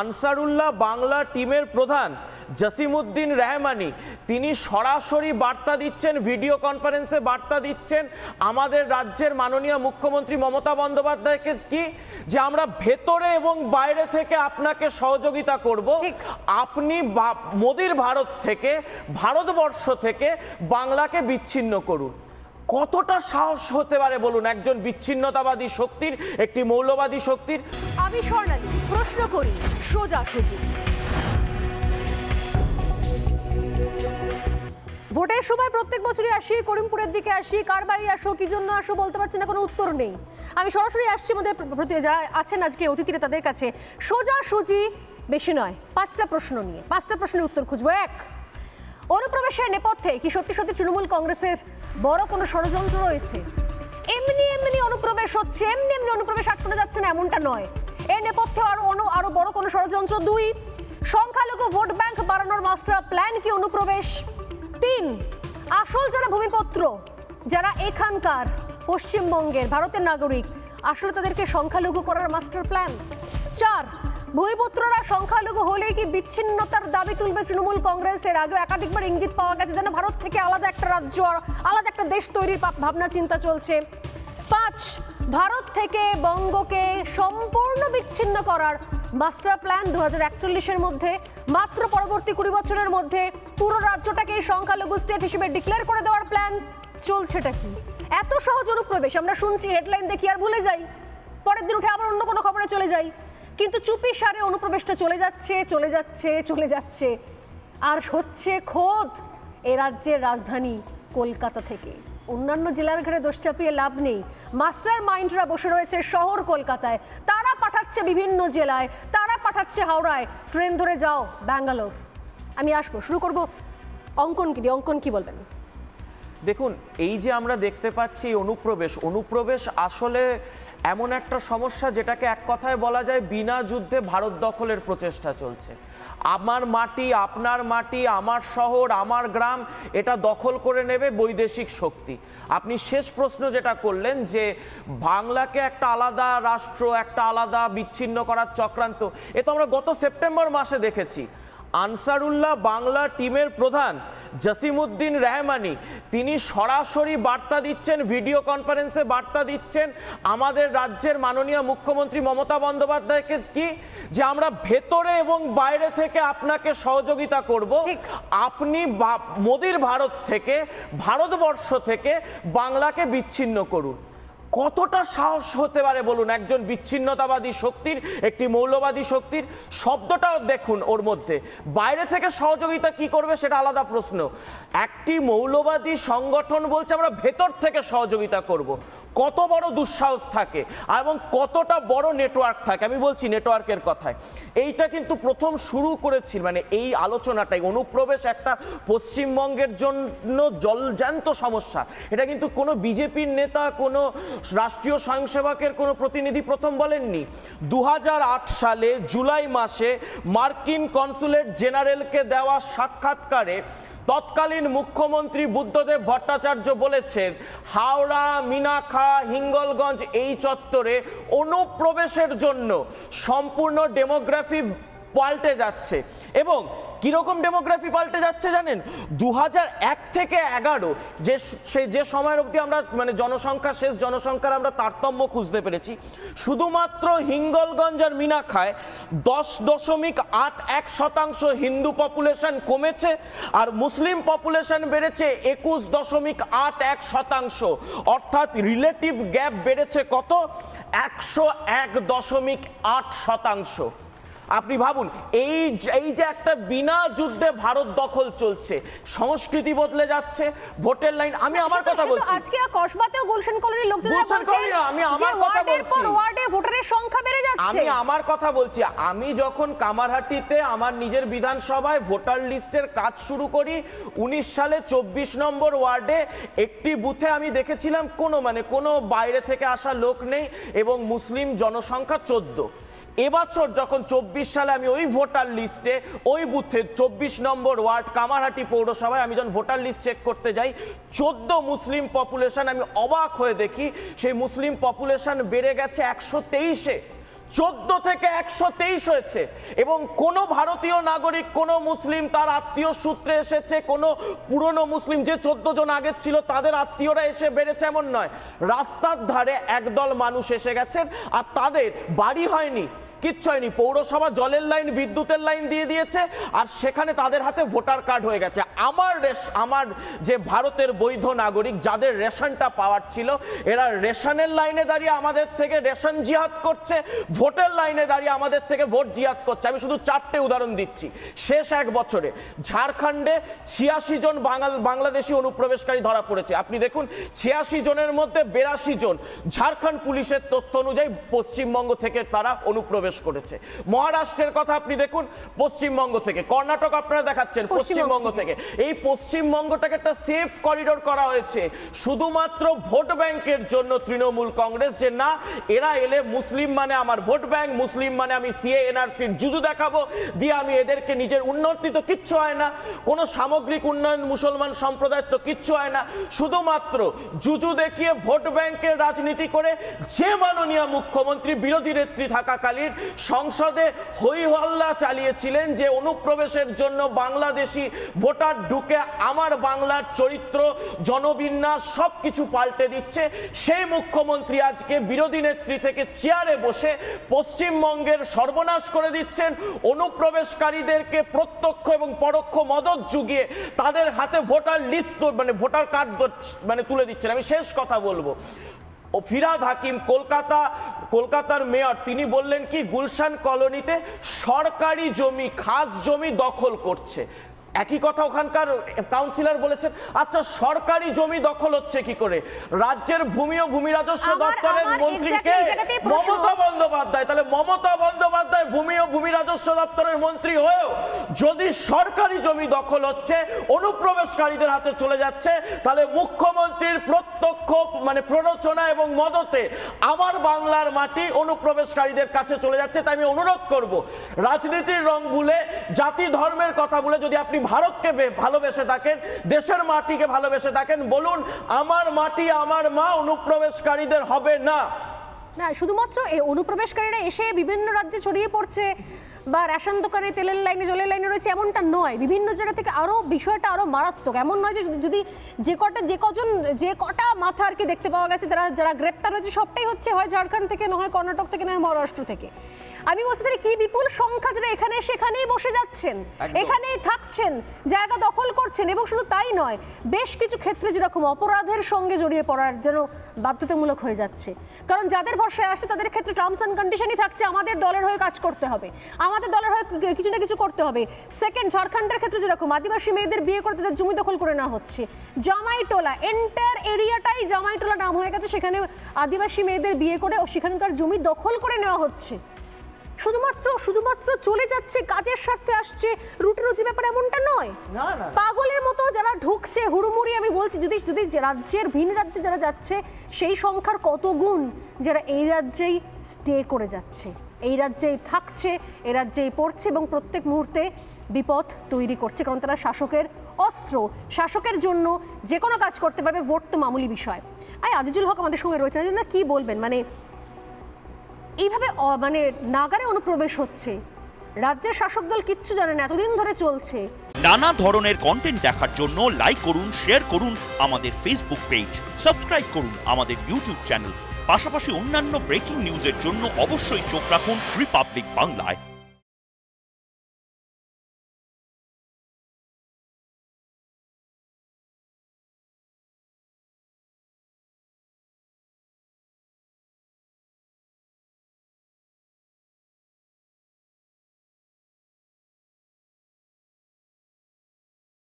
আনসারুল্লাহ বাংলা টিমের প্রধান জসিমুদ্দিন রেহমানি তিনি সরাসরি বার্তা দিচ্ছেন ভিডিও কনফারেন্সে বার্তা দিচ্ছেন আমাদের রাজ্যের মাননীয় মুখ্যমন্ত্রী মমতা বন্দ্যোপাধ্যায়কে কি যে আমরা ভেতরে এবং বাইরে থেকে আপনাকে সহযোগিতা করব আপনি মোদীর ভারত থেকে ভারতবর্ষ থেকে বাংলাকে বিচ্ছিন্ন করুন কতটা সাহস হতে পারে বলুন একজন বিচ্ছিন্নতাবাদী শক্তির একটি মৌলবাদী শক্তির আমি স্বর্ণালী প্রশ্ন করি সোজা সুজি ভোটের সময় প্রত্যেক বছরই আসি করিমপুরের দিকে আসি কার বাড়ি আসো কি জন্য আসো বলতে পারছি না কোনো উত্তর নেই আমি সরাসরি আসছি আমাদের যারা আছেন আজকে অতিথিরা তাদের কাছে সোজা সুজি বেশি নয় পাঁচটা প্রশ্ন নিয়ে পাঁচটা প্রশ্নের উত্তর খুঁজবো এক অনুপ্রবেশের নেপথ্যে কি সত্যি সত্যি তৃণমূল কংগ্রেসের বড় কোনো ষড়যন্ত্র রয়েছে এমনি এমনি অনুপ্রবেশ হচ্ছে এমনি এমনি অনুপ্রবেশ আটকানো যাচ্ছে না এমনটা নয় এর নেপথ্যে আরো অনু আরো বড় কোনো ষড়যন্ত্র দুই সংখ্যালঘু ভোট ব্যাংক বাড়ানোর মাস্টার প্ল্যান কি অনুপ্রবেশ তিন আসল যারা ভূমিপত্র যারা এখানকার পশ্চিমবঙ্গের ভারতের নাগরিক আসলে তাদেরকে সংখ্যালঘু করার মাস্টার প্ল্যান চার ভূপুত্ররা সংখ্যালঘু হলে কি বিচ্ছিন্নতার দাবি তুলবে তৃণমূল কংগ্রেসের আগেও একাধিকবার ইঙ্গিত পাওয়া গেছে যেন ভারত থেকে আলাদা একটা রাজ্য আলাদা একটা দেশ তৈরির ভাবনা চিন্তা চলছে পাঁচ ভারত থেকে বঙ্গকে সম্পূর্ণ বিচ্ছিন্ন করার মাস্টার প্ল্যান দু হাজার মধ্যে মাত্র পরবর্তী কুড়ি বছরের মধ্যে পুরো রাজ্যটাকে সংখ্যালঘু স্টেট হিসেবে ডিক্লেয়ার করে দেওয়ার প্ল্যান চলছেটা কি এত সহজ অনুপ্রবেশ আমরা শুনছি হেডলাইন দেখি আর ভুলে যাই পরের দিন উঠে আবার অন্য কোনো খবরে চলে যাই কিন্তু চুপি সারে অনুপ্রবেশটা চলে যাচ্ছে চলে যাচ্ছে চলে যাচ্ছে আর হচ্ছে খোদ এ রাজ্যের রাজধানী কলকাতা থেকে অন্যান্য জেলার ঘরে দোষ চাপিয়ে লাভ নেই মাস্টার মাইন্ডরা বসে রয়েছে শহর কলকাতায় তারা পাঠাচ্ছে বিভিন্ন জেলায় তারা পাঠাচ্ছে হাওড়ায় ট্রেন ধরে যাও ব্যাঙ্গালোর আমি আসবো শুরু করব অঙ্কন কি অঙ্কন কি বলবেন দেখুন এই যে আমরা দেখতে পাচ্ছি অনুপ্রবেশ অনুপ্রবেশ আসলে এমন একটা সমস্যা যেটাকে এক কথায় বলা যায় বিনা যুদ্ধে ভারত দখলের প্রচেষ্টা চলছে আমার মাটি আপনার মাটি আমার শহর আমার গ্রাম এটা দখল করে নেবে বৈদেশিক শক্তি আপনি শেষ প্রশ্ন যেটা করলেন যে বাংলাকে একটা আলাদা রাষ্ট্র একটা আলাদা বিচ্ছিন্ন করার চক্রান্ত এ তো আমরা গত সেপ্টেম্বর মাসে দেখেছি আনসারুল্লাহ বাংলা টিমের প্রধান জসিমুদ্দিন রেহমানি তিনি সরাসরি বার্তা দিচ্ছেন ভিডিও কনফারেন্সে বার্তা দিচ্ছেন আমাদের রাজ্যের মাননীয় মুখ্যমন্ত্রী মমতা বন্দ্যোপাধ্যায়কে কি যে আমরা ভেতরে এবং বাইরে থেকে আপনাকে সহযোগিতা করব আপনি মোদির ভারত থেকে ভারতবর্ষ থেকে বাংলাকে বিচ্ছিন্ন করুন কতটা সাহস হতে পারে বলুন একজন বিচ্ছিন্নতাবাদী শক্তির একটি মৌলবাদী শক্তির শব্দটাও দেখুন ওর মধ্যে বাইরে থেকে সহযোগিতা কি করবে সেটা আলাদা প্রশ্ন একটি মৌলবাদী সংগঠন বলছে আমরা ভেতর থেকে সহযোগিতা করব। কত বড় দুঃসাহস থাকে এবং কতটা বড় নেটওয়ার্ক থাকে আমি বলছি নেটওয়ার্কের কথায় এইটা কিন্তু প্রথম শুরু করেছিল মানে এই আলোচনাটাই অনুপ্রবেশ একটা পশ্চিমবঙ্গের জন্য জলজান্ত সমস্যা এটা কিন্তু কোনো বিজেপির নেতা কোনো রাষ্ট্রীয় স্বয়ংসেবকের কোনো প্রতিনিধি প্রথম বলেননি দু সালে জুলাই মাসে মার্কিন কনসুলেট জেনারেলকে দেওয়া সাক্ষাৎকারে তৎকালীন মুখ্যমন্ত্রী বুদ্ধদেব ভট্টাচার্য বলেছেন হাওড়া মিনাখা হিঙ্গলগঞ্জ এই চত্বরে অনুপ্রবেশের জন্য সম্পূর্ণ ডেমোগ্রাফি পাল্টে যাচ্ছে এবং কীরকম ডেমোগ্রাফি পাল্টে যাচ্ছে জানেন দু থেকে এগারো যে সেই যে সময়ের অবধি আমরা মানে জনসংখ্যা শেষ জনসংখ্যার আমরা তারতম্য খুঁজতে পেরেছি শুধুমাত্র হিঙ্গলগঞ্জ আর মিনাখায় দশ দশমিক আট এক শতাংশ হিন্দু পপুলেশন কমেছে আর মুসলিম পপুলেশন বেড়েছে একুশ দশমিক আট এক শতাংশ অর্থাৎ রিলেটিভ গ্যাপ বেড়েছে কত একশো এক দশমিক আট শতাংশ আপনি ভাবুন এই এই যে একটা বিনা যুদ্ধে ভারত দখল চলছে সংস্কৃতি বদলে যাচ্ছে ভোটের লাইন আমি আমার কথা বলছি আজকে কসবাতেও গুলশান কলোনির লোকজন বলছে আমি আমার কথা বলছি ওয়ার্ডে ভোটারের সংখ্যা বেড়ে যাচ্ছে আমি আমার কথা বলছি আমি যখন কামারহাটিতে আমার নিজের বিধানসভায় ভোটার লিস্টের কাজ শুরু করি 19 সালে 24 নম্বর ওয়ার্ডে একটি বুথে আমি দেখেছিলাম কোনো মানে কোনো বাইরে থেকে আসা লোক নেই এবং মুসলিম জনসংখ্যা চোদ্দ এবছর যখন চব্বিশ সালে আমি ওই ভোটার লিস্টে ওই বুথে চব্বিশ নম্বর ওয়ার্ড কামারহাটি পৌরসভায় আমি যখন ভোটার লিস্ট চেক করতে যাই চোদ্দ মুসলিম পপুলেশন আমি অবাক হয়ে দেখি সেই মুসলিম পপুলেশন বেড়ে গেছে একশো তেইশে চোদ্দ থেকে একশো তেইশ হয়েছে এবং কোনো ভারতীয় নাগরিক কোনো মুসলিম তার আত্মীয় সূত্রে এসেছে কোনো পুরনো মুসলিম যে চোদ্দ জন আগে ছিল তাদের আত্মীয়রা এসে বেড়েছে এমন নয় রাস্তার ধারে একদল মানুষ এসে গেছেন আর তাদের বাড়ি হয়নি কিচ্ছু হয়নি পৌরসভা জলের লাইন বিদ্যুতের লাইন দিয়ে দিয়েছে আর সেখানে তাদের হাতে ভোটার কার্ড হয়ে গেছে আমার আমার যে ভারতের বৈধ নাগরিক যাদের রেশনটা পাওয়ার ছিল এরা রেশনের লাইনে দাঁড়িয়ে আমাদের থেকে রেশন জিহাদ করছে ভোটের লাইনে দাঁড়িয়ে আমাদের থেকে ভোট জিহাদ করছে আমি শুধু চারটে উদাহরণ দিচ্ছি শেষ এক বছরে ঝাড়খণ্ডে ছিয়াশি জন বাঙাল বাংলাদেশি অনুপ্রবেশকারী ধরা পড়েছে আপনি দেখুন ছিয়াশি জনের মধ্যে বেরাশি জন ঝাড়খণ্ড পুলিশের তথ্য অনুযায়ী পশ্চিমবঙ্গ থেকে তারা অনুপ্রবেশ প্রবেশ করেছে মহারাষ্ট্রের কথা আপনি দেখুন পশ্চিমবঙ্গ থেকে কর্ণাটক আপনারা দেখাচ্ছেন পশ্চিমবঙ্গ থেকে এই পশ্চিমবঙ্গটাকে একটা সেফ করিডোর করা হয়েছে শুধুমাত্র ভোট ব্যাংকের জন্য তৃণমূল কংগ্রেস যে না এরা এলে মুসলিম মানে আমার ভোট ব্যাংক মুসলিম মানে আমি সিএ এনআরসির জুজু দেখাবো দিয়ে আমি এদেরকে নিজের উন্নতি তো কিচ্ছু হয় না কোনো সামগ্রিক উন্নয়ন মুসলমান সম্প্রদায়ের তো কিচ্ছু হয় না শুধুমাত্র জুজু দেখিয়ে ভোট ব্যাংকের রাজনীতি করে যে মাননীয় মুখ্যমন্ত্রী বিরোধী নেত্রী থাকাকালীন সংসদে হই হল্লা চালিয়েছিলেন যে অনুপ্রবেশের জন্য বাংলাদেশি ভোটার ঢুকে আমার বাংলার চরিত্র জনবিন্যাস সব কিছু পাল্টে দিচ্ছে সেই মুখ্যমন্ত্রী আজকে বিরোধী নেত্রী থেকে চেয়ারে বসে পশ্চিমবঙ্গের সর্বনাশ করে দিচ্ছেন অনুপ্রবেশকারীদেরকে প্রত্যক্ষ এবং পরোক্ষ মদত যুগিয়ে তাদের হাতে ভোটার লিস্ট মানে ভোটার কার্ড মানে তুলে দিচ্ছেন আমি শেষ কথা বলবো ও ফিরাদ হাকিম কলকাতা কলকাতার মেয়র তিনি বললেন কি গুলশান কলোনিতে সরকারি জমি খাস জমি দখল করছে একই কথা ওখানকার কাউন্সিলর বলেছেন আচ্ছা সরকারি জমি দখল হচ্ছে কি করে রাজ্যের ভূমি ও ভূমি রাজস্ব দপ্তরের মন্ত্রীকে মমতা বন্দ্যোপাধ্যায় তাহলে মমতা বন্দ্যোপাধ্যায় ভূমি ও ভূমি রাজস্ব দপ্তরের মন্ত্রী হয়েও যদি সরকারি জমি দখল হচ্ছে অনুপ্রবেশকারীদের হাতে চলে যাচ্ছে তাহলে মুখ্যমন্ত্রীর প্রত্যক্ষ মানে প্ররোচনা এবং মদতে আমার বাংলার মাটি অনুপ্রবেশকারীদের কাছে চলে যাচ্ছে তাই আমি অনুরোধ করব রাজনীতির রং ভুলে জাতি ধর্মের কথা বলে যদি আপনি ভারতকে ভালোবেসে থাকেন দেশের মাটিকে ভালোবেসে থাকেন বলুন আমার মাটি আমার মা অনুপ্রবেশকারীদের হবে না না শুধুমাত্র এই অনুপ্রবেশকারীরা এসে বিভিন্ন রাজ্যে ছড়িয়ে পড়ছে বা রেশন দোকানে তেলের লাইনে জলের লাইনে রয়েছে এমনটা নয় বিভিন্ন জায়গা থেকে আরও বিষয়টা আরও মারাত্মক এমন নয় যে যদি যে কটা যে কজন যে কটা মাথা আর কি দেখতে পাওয়া গেছে তারা যারা গ্রেপ্তার হয়েছে সবটাই হচ্ছে হয় ঝাড়খণ্ড থেকে নয় কর্ণাটক থেকে নয় মহারাষ্ট্র থেকে হ্যাঁ। আমি বলছি তাহলে কি বিপুল সংখ্যা যারা এখানে সেখানেই বসে যাচ্ছেন এখানেই থাকছেন জায়গা দখল করছেন এবং শুধু তাই নয় বেশ কিছু ক্ষেত্রে যেরকম অপরাধের সঙ্গে জড়িয়ে পড়ার যেন বাধ্যতামূলক হয়ে যাচ্ছে কারণ যাদের ভরসায় আসে তাদের ক্ষেত্রে টার্মস অ্যান্ড কন্ডিশনই থাকছে আমাদের দলের হয়ে কাজ করতে হবে আমাদের দলের হয়ে কিছু না কিছু করতে হবে সেকেন্ড ঝাড়খণ্ডের ক্ষেত্রে যেরকম আদিবাসী মেয়েদের বিয়ে করে তাদের জমি দখল করে নেওয়া হচ্ছে জামাইটোলা এন্টার এরিয়াটাই জামাইটোলা নাম হয়ে গেছে সেখানে আদিবাসী মেয়েদের বিয়ে করে ও সেখানকার জমি দখল করে নেওয়া হচ্ছে শুধুমাত্র শুধুমাত্র চলে যাচ্ছে কাজের স্বার্থে আসছে রুটি রুজি ব্যাপার এমনটা নয় পাগলের মতো যারা ঢুকছে হুড়ুমুড়ি আমি বলছি যদি যদি রাজ্যের ভিন রাজ্যে যারা যাচ্ছে সেই সংখ্যার কত গুণ যারা এই রাজ্যেই স্টে করে যাচ্ছে এই রাজ্যেই থাকছে এ রাজ্যেই পড়ছে এবং প্রত্যেক মুহূর্তে বিপদ তৈরি করছে কারণ তারা শাসকের অস্ত্র শাসকের জন্য যে কোনো কাজ করতে পারবে ভোট তো মামুলি বিষয় আই আজিজুল হক আমাদের সঙ্গে রয়েছে না কী বলবেন মানে এইভাবে মানে নাগারে অনুপ্রবেশ হচ্ছে রাজ্যের শাসক দল কিচ্ছু জানে না এতদিন ধরে চলছে নানা ধরনের কন্টেন্ট দেখার জন্য লাইক করুন শেয়ার করুন আমাদের ফেসবুক পেজ সাবস্ক্রাইব করুন আমাদের ইউটিউব চ্যানেল পাশাপাশি অন্যান্য ব্রেকিং নিউজের জন্য অবশ্যই চোখ রাখুন রিপাবলিক বাংলায়